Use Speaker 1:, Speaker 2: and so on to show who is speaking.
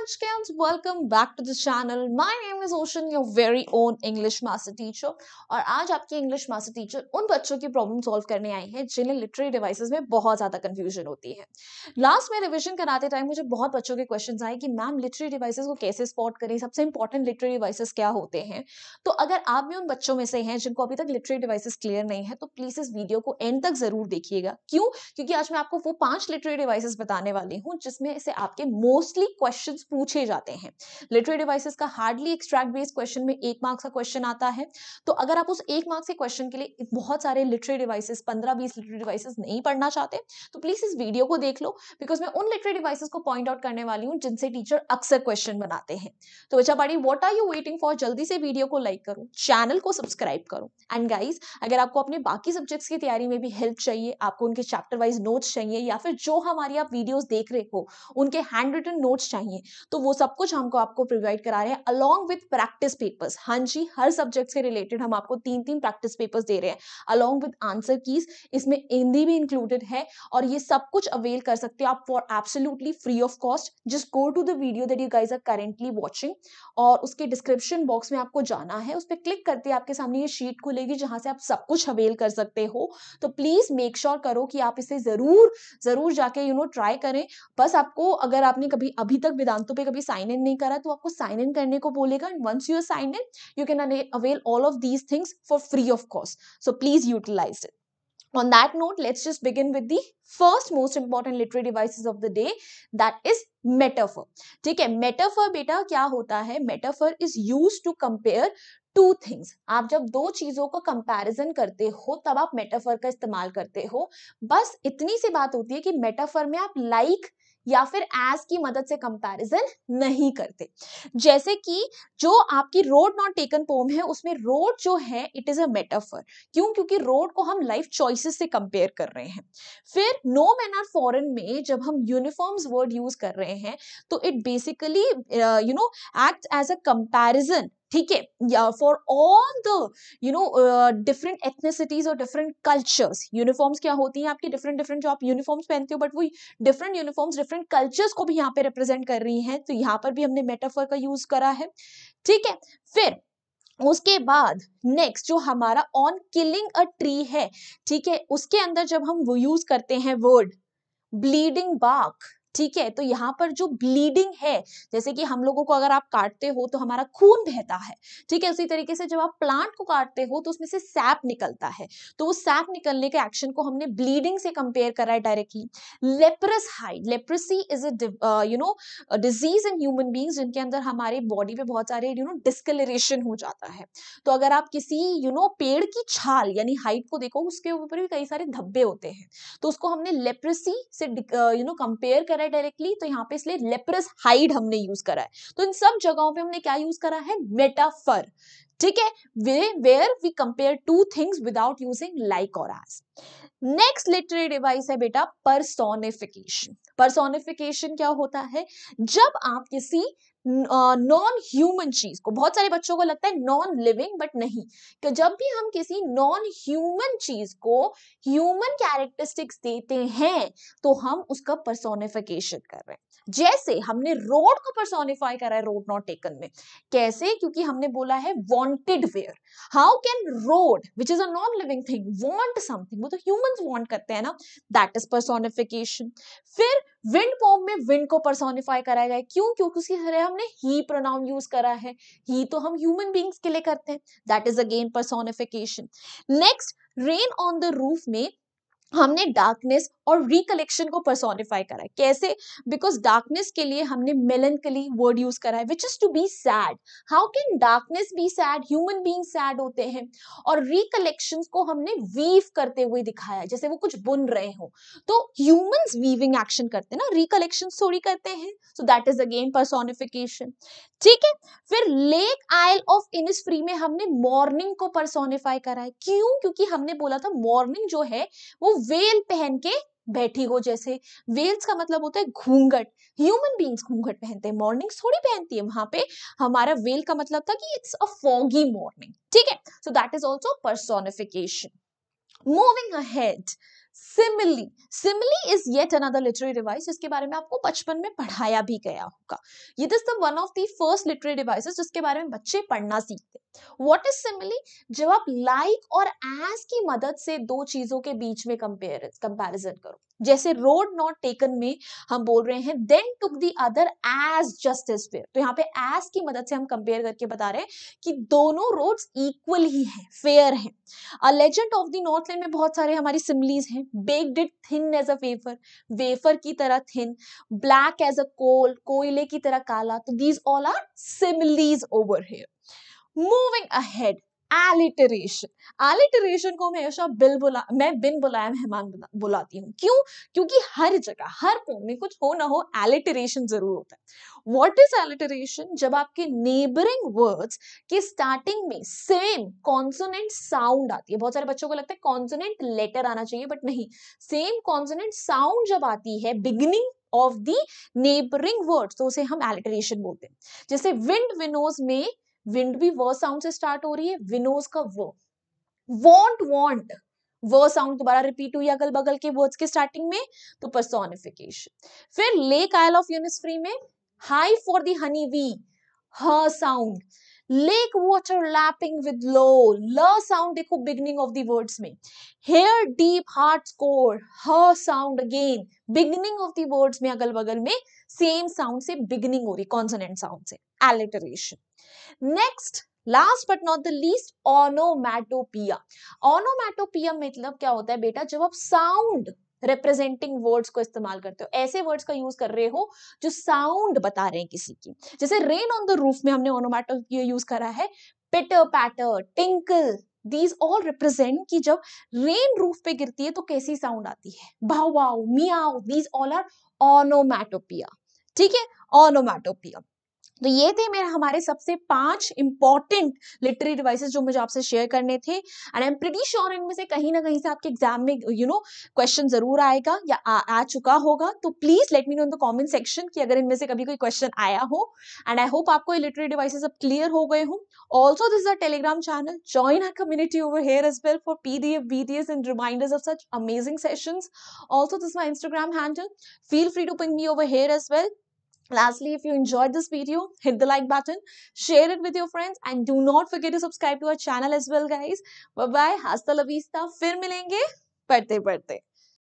Speaker 1: Munchkins, welcome back to the channel. My name is Ocean, your very own English master teacher. और आज आपकी English master teacher उन बच्चों की problem solve करने आई है जिन्हें literary devices में बहुत ज़्यादा confusion होती है Last में revision कराते time मुझे बहुत बच्चों के questions आए कि मैम literary devices को कैसे spot करें सबसे important literary devices क्या होते हैं तो अगर आप भी उन बच्चों में से हैं जिनको अभी तक literary devices clear नहीं है तो please इस video को end तक ज़रूर देखिएगा क्यों क्योंकि आज मैं आपको वो पांच literary devices बताने वाली हूँ जिसमें से आपके mostly questions पूछे जाते हैं लिटरेरी डिवाइसेस का हार्डली एक्सट्रैक्ट बेस्ड क्वेश्चन में एक मार्क्स का क्वेश्चन आता है तो अगर आप उस एक मार्क्स के क्वेश्चन के लिए बहुत सारे लिटरेरी डिवाइसेस पंद्रह बीस लिटरेरी डिवाइसेस नहीं पढ़ना चाहते तो प्लीज इस वीडियो को देख लो बिकॉज मैं उन लिटरेरी डिवाइसेस को पॉइंट आउट करने वाली हूँ जिनसे टीचर अक्सर क्वेश्चन बनाते हैं तो बच्चा पाड़ी what are you waiting for जल्दी से वीडियो को लाइक करो चैनल को सब्सक्राइब करो एंड गाइज अगर आपको अपने बाकी सब्जेक्ट्स की तैयारी में भी हेल्प चाहिए आपको उनके चैप्टर वाइज नोट्स चाहिए या फिर जो हमारी आप वीडियोस देख रहे हो उनके हैंड रिटन नोट्स चाहिए तो वो सब कुछ हमको आपको प्रोवाइड करा रहे हैं अलॉन्ग विथ प्रैक्टिस पेपर्स हाँ जी हर सब्जेक्ट से रिलेटेड हम आपको तीन तीन प्रैक्टिस पेपर्स दे रहे हैं अलॉन्ग विथ आंसर कीज इसमें हिंदी भी इंक्लूडेड है और ये सब कुछ अवेल कर सकते हो आप for absolutely free of cost just go to the video that you guys are currently watching और उसके डिस्क्रिप्शन बॉक्स में आपको जाना है उस पर क्लिक करते आपके सामने ये शीट खुलेगी जहां से आप सब कुछ अवेल कर सकते हो तो प्लीज मेक श्योर करो कि आप इसे जरूर जरूर जाके यू नो ट्राई करें बस आपको अगर आपने कभी अभी तक विधान तो पे कभी साइन इन नहीं करा तो आपको साइन इन करने को बोलेगा and once you are sign in you can avail all of these things for free of cost so please utilize it on that note let's just begin with the first most important literary devices of the day that is metaphor ठीक है metaphor बेटा क्या होता है metaphor is used to compare two things आप जब दो चीजों का कंपेरिजन करते हो तब आप मेटाफर का इस्तेमाल करते हो बस इतनी सी बात होती है कि मेटाफर में आप लाइक like या फिर एज की मदद से कंपैरिजन नहीं करते जैसे कि जो आपकी रोड नॉट टेकन पोम है उसमें रोड जो है इट इज अ मेटाफर क्यों क्योंकि रोड को हम लाइफ चॉइसेस से कंपेयर कर रहे हैं फिर नो मैन आर फॉरन में जब हम यूनिफॉर्म्स वर्ड यूज कर रहे हैं तो it basically you know act as a comparison ठीक है या for all the you know different ethnicities और डिफरेंट कल्चर्स यूनिफॉर्म्स क्या होती हैं आपके डिफरेंट डिफरेंट जो आप यूनिफॉर्म्स पहनते हो बट वो डिफरेंट यूनिफॉर्म्स डिफरेंट कल्चर्स को भी यहाँ पे रिप्रेजेंट कर रही हैं तो यहाँ पर भी हमने मेटाफर का यूज करा है ठीक है फिर उसके बाद नेक्स्ट जो हमारा ऑन किलिंग अ ट्री है ठीक है उसके अंदर जब हम वो यूज करते हैं वर्ड ब्लीडिंग बाक ठीक है तो यहाँ पर जो ब्लीडिंग है जैसे कि हम लोगों को अगर आप काटते हो तो हमारा खून बहता है ठीक है उसी तरीके से जब आप प्लांट को काटते हो तो उसमें से सैप निकलता है तो वो सैप निकलने के एक्शन को हमने ब्लीडिंग से कंपेयर करा है directly leprous hide leprosy is you know disease in human beings जिनके अंदर हमारे बॉडी पे बहुत सारे यू नो डिस्कलरेशन हो जाता है तो अगर आप किसी यू you नो know, पेड़ की छाल यानी हाइट को देखो उसके ऊपर भी कई सारे धब्बे होते हैं तो उसको हमने लेप्रसी से यू नो कंपेयर कर करा है डायरेक्टली तो यहाँ पे इसलिए लेप्रस हाइड हमने यूज करा है तो इन सब जगहों पे हमने क्या यूज करा है मेटाफर ठीक है way where we compare two things without using like और एज नेक्स्ट लिटरेरी डिवाइस है बेटा परसोनिफिकेशन परसोनिफिकेशन क्या होता है जब आप किसी नॉन ह्यूमन चीज को बहुत सारे बच्चों को लगता है नॉन लिविंग बट नहीं कि तो जब भी हम किसी नॉन ह्यूमन चीज को ह्यूमन कैरेक्टरिस्टिक्स देते हैं तो हम उसका परसोनिफिकेशन कर रहे हैं जैसे हमने रोड को परसोनिफाई करा है रोड नॉट टेकन में कैसे क्योंकि हमने बोला है wanted where how can road which is a non living thing want something वो तो ह्यूमंस वॉन्ट करते हैं ना दैट इज परसोनिफिकेशन फिर विंड पोम में विंड को परसोनिफाई कराया गया क्यों क्योंकि उसकी तरह हमने ही प्रोनाउन यूज करा है ही तो हम ह्यूमन बींग्स के लिए करते हैं that is again personification next rain on the roof में हमने डार्कनेस और रिकलेक्शन को पर्सोनिफाई करा है कैसे बिकॉज डार्कनेस के लिए हमने मेलनकली वर्ड यूज करा है which is to be sad how can darkness be sad human being sad होते हैं और रिकलेक्शन को हमने वीव करते हुए दिखाया जैसे वो कुछ बुन रहे हो तो ह्यूमन वीविंग एक्शन करते हैं ना रिकलेक्शन थोड़ी करते हैं so that is again personification ठीक है फिर lake isle of Innisfree में हमने मॉर्निंग को पर्सोनिफाई करा है क्यों क्योंकि हमने बोला था मॉर्निंग जो है वो वेल पहन के बैठी हो जैसे वेल्स का मतलब होता है घूंघट ह्यूमन बींग्स घूंघट पहनते हैं मॉर्निंग थोड़ी पहनती है वहां पे हमारा वेल का मतलब था कि इट्स अ फॉगी मॉर्निंग ठीक है so that is also personification moving ahead simile simile is yet another literary device जिसके बारे में आपको बचपन में पढ़ाया भी गया होगा ये this the one of the first literary devices जिसके बारे में बच्चे पढ़ना सीखते वॉट इज सिमिली जब आप लाइक like और एज की मदद से दो चीजों के बीच में कंपेयर कंपेरिजन करो जैसे रोड नॉट टेकन में हम बोल रहे हैं then took the other as justice fair तो यहाँ पे एज की मदद से हम कंपेयर करके बता रहे हैं कि दोनों रोड्स इक्वल ही हैं फेयर हैं a legend of the north land में बहुत सारे हमारी सिमलीज हैं baked it thin as a wafer wafer की तरह thin black as a coal कोयले की तरह काला तो these all are similes over here moving ahead alliteration alliteration को मैं हमेशा बिल बुला मैं बिन बुलाए मेहमान बुलाती हूँ क्यों क्योंकि हर जगह हर पोम में कुछ हो ना हो एलिटरेशन जरूर होता है वॉट इज एलिटरेशन जब आपके नेबरिंग वर्ड्स के स्टार्टिंग में सेम कॉन्सोनेंट साउंड आती है बहुत सारे बच्चों को लगता है कॉन्सोनेंट लेटर आना चाहिए बट नहीं सेम कॉन्सोनेंट साउंड जब आती है beginning of the neighboring word तो उसे हम एलिटरेशन बोलते हैं जैसे विंड विनोज में विंड भी व साउंड से स्टार्ट हो रही है विनोज का वो वॉन्ट वॉन्ट वो साउंड दोबारा रिपीट हुई अगल बगल के वर्ड्स के स्टार्टिंग में तो परसोनिफिकेशन फिर लेक आयल ऑफ यूनिस में high for the honey we hound lake water lapping with low l sound देखो बिगनिंग ऑफ दी वर्ड्स में hear deep heart's core h sound again beginning of the words में अगल बगल में same sound से beginning हो रही consonant sound से alliteration next last but not the least onomatopoeia onomatopoeia मतलब क्या होता है बेटा जब आप साउंड रिप्रेजेंटिंग वर्ड्स को इस्तेमाल करते हो ऐसे वर्ड्स का यूज कर रहे हो जो साउंड बता रहे हैं किसी की जैसे रेन ऑन द रूफ में हमने ऑनोमैटो यूज करा है pitter patter tinkle these all represent कि जब रेन रूफ पे गिरती है तो कैसी साउंड आती है bow wow meow these all are onomatopoeia ठीक है ऑनोमैटोपिया तो ये थे मेरे हमारे सबसे पांच इंपॉर्टेंट लिटरेरी डिवाइसेस जो मुझे आपसे शेयर करने थे and I am pretty sure इनमें से कहीं ना कहीं से आपके एग्जाम में यू नो क्वेश्चन जरूर आएगा या आ, आ चुका होगा तो please let me know in the comment section कि अगर इनमें से कभी कोई क्वेश्चन आया हो एंड आई होप आपको ये लिटरेरी डिवाइसेज अब क्लियर हो गए हों also this a Telegram channel join our community over here as well for P D F B D S and reminders of such amazing sessions also this my Instagram handle feel free to ping me over here as well Lastly, if you enjoyed this video, hit the like button, share it with your friends and do not forget to subscribe to our channel as well guys. Bye bye, hasta la vista, fir milenge, padte padte.